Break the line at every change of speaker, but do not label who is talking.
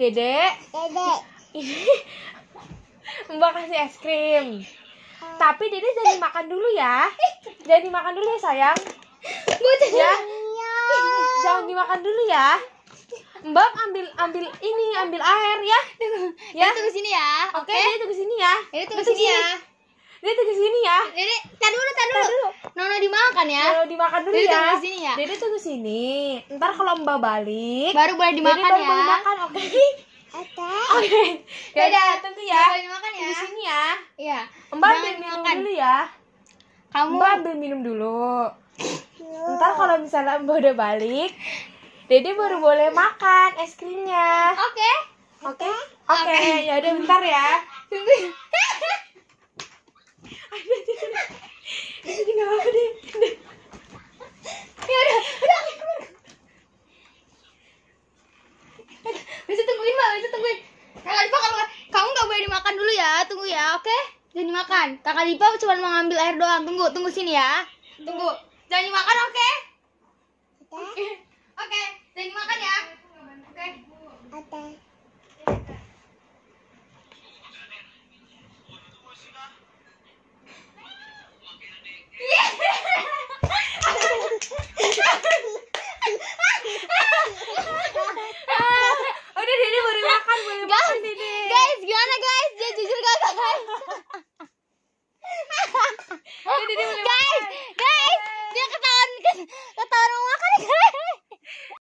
Dede. Dede. Mbak kasih es krim. Tapi Dede jadi makan dulu ya. jadi makan dulu ya sayang. Ya. Jangan dimakan dulu ya. Mbak ambil ambil ini ambil air ya. Ya. tunggu sini ya. Oke, okay. Dede tunggu ya. sini ya. Dede tunggu sini ya. Dede tunggu sini ya. Dede, tunggu sini ya. Dede, tunggu sini ya. Dede, tunggu sini dimakan ya. Kalau iya, dimakan dulu Dede ya. tunggu sini ya. Dede tunggu sini. Ntar kalau Mbak balik baru boleh dimakan Dede baru ya. ya. Baru boleh makan, oke. Okay? Oke. Okay. Ya udah, tunggu ya. Boleh dimakan ya. Di sini ya. Iya. Mbak ambil minum dulu ya. Kamu Mbak ambil minum dulu. Ntar kalau misalnya Mbak udah balik, Dede baru boleh makan es krimnya. Oke. Okay. Oke. Okay? Oke, okay. okay. ya udah bentar ya. Ada Bisa tungguin mbak, bisa tungguin. Kakak Dipa kalau kamu nggak boleh dimakan dulu ya, tunggu ya, oke? Okay? Jangan dimakan. Kakak Dipa cuma mau ngambil air doang. Tunggu, tunggu sini ya. Tunggu. Jangan dimakan, oke? Okay? guys guys gimana guys dia jujur gak guys guys guys dia ketahuan ketahuan mau makan guys